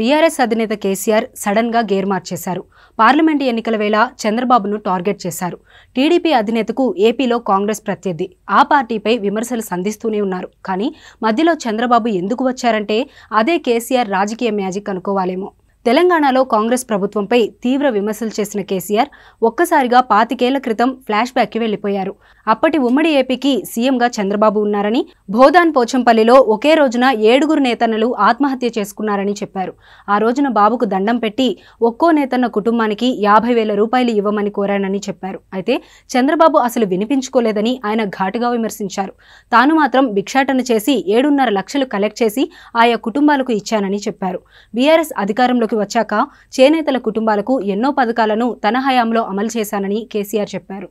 BRS అధినేత కేసీఆర్ సడన్గా gear మార్చేశారు పార్లమెంటు ఎన్నికల వేళ చంద్రబాబును టార్గెట్ చేశారు టీడీపీ అధినేతకు ఏపీలో కాంగ్రెస్ ప్రత్యర్థి ఆ పార్టీపై విమర్శలు సంధిస్తూనే ఉన్నారు కానీ మధ్యలో చంద్రబాబు ఎందుకు వచ్చారంటే అదే కేసీఆర్ రాజకీయ మ్యాజిక్ అనుకోవాలేమో తెలంగాణలో కాంగ్రెస్ ప్రభుత్వంపై తీవ్ర విమర్శలు చేసిన కేసీఆర్ ఒక్కసారిగా పాతికేళ్ల క్రితం ఫ్లాష్ బ్యాక్కి వెళ్లిపోయారు అప్పటి ఉమ్మడి ఏపీకి సీఎంగా చంద్రబాబు ఉన్నారని భోదాన్ పోచంపల్లిలో ఒకే రోజున ఏడుగురు నేతన్నలు ఆత్మహత్య చేసుకున్నారని చెప్పారు ఆ రోజున బాబుకు దండం పెట్టి ఒక్కో నేతన్న కుటుంబానికి యాభై వేల రూపాయలు ఇవ్వమని కోరానని చెప్పారు అయితే చంద్రబాబు అసలు వినిపించుకోలేదని ఆయన ఘాటుగా విమర్శించారు తాను మాత్రం భిక్షాటన చేసి ఏడున్నర లక్షలు కలెక్ట్ చేసి ఆయా కుటుంబాలకు ఇచ్చానని చెప్పారు బీఆర్ఎస్ అధికారంలో అధికారంలోకి వచ్చాక చేనేతల కుటుంబాలకు ఎన్నో పథకాలను తన హయాంలో అమలు చేశానని కేసీఆర్ చెప్పారు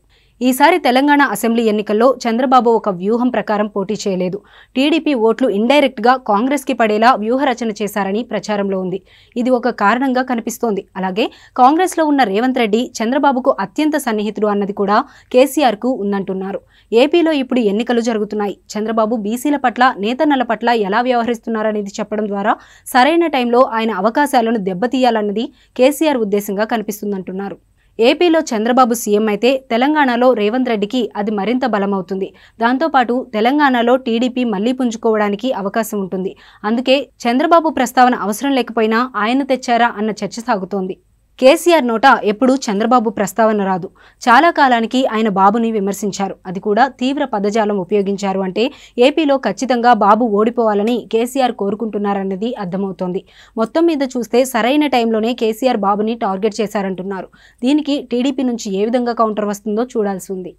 ఈసారి తెలంగాణ అసెంబ్లీ ఎన్నికల్లో చంద్రబాబు ఒక వ్యూహం ప్రకారం పోటీ చేయలేదు టీడీపీ ఓట్లు ఇండైరెక్ట్గా కాంగ్రెస్కి పడేలా వ్యూహరచన చేశారని ప్రచారంలో ఉంది ఇది ఒక కారణంగా కనిపిస్తోంది అలాగే కాంగ్రెస్లో ఉన్న రేవంత్ రెడ్డి చంద్రబాబుకు అత్యంత సన్నిహితుడు అన్నది కూడా కేసీఆర్కు ఉందంటున్నారు ఏపీలో ఇప్పుడు ఎన్నికలు జరుగుతున్నాయి చంద్రబాబు బీసీల పట్ల నేతన్నల పట్ల ఎలా వ్యవహరిస్తున్నారనేది చెప్పడం ద్వారా సరైన టైంలో ఆయన అవకాశాలను దెబ్బతీయాలన్నది కేసీఆర్ ఉద్దేశంగా కనిపిస్తుందంటున్నారు ఏపీలో చంద్రబాబు సీఎం అయితే తెలంగాణలో రేవంత్ రెడ్డికి అది మరింత బలమవుతుంది దాంతోపాటు తెలంగాణలో టీడీపీ మళ్లీ పుంజుకోవడానికి అవకాశం ఉంటుంది అందుకే చంద్రబాబు ప్రస్తావన అవసరం లేకపోయినా ఆయన తెచ్చారా అన్న చర్చ సాగుతోంది కేసీఆర్ నోట ఎప్పుడూ చంద్రబాబు ప్రస్తావన రాదు చాలా కాలానికి ఆయన బాబుని విమర్శించారు అది కూడా తీవ్ర పదజాలం ఉపయోగించారు అంటే ఏపీలో ఖచ్చితంగా బాబు ఓడిపోవాలని కేసీఆర్ కోరుకుంటున్నారన్నది అర్థమవుతోంది మొత్తం మీద చూస్తే సరైన టైంలోనే కేసీఆర్ బాబుని టార్గెట్ చేశారంటున్నారు దీనికి టీడీపీ నుంచి ఏ విధంగా కౌంటర్ వస్తుందో చూడాల్సి ఉంది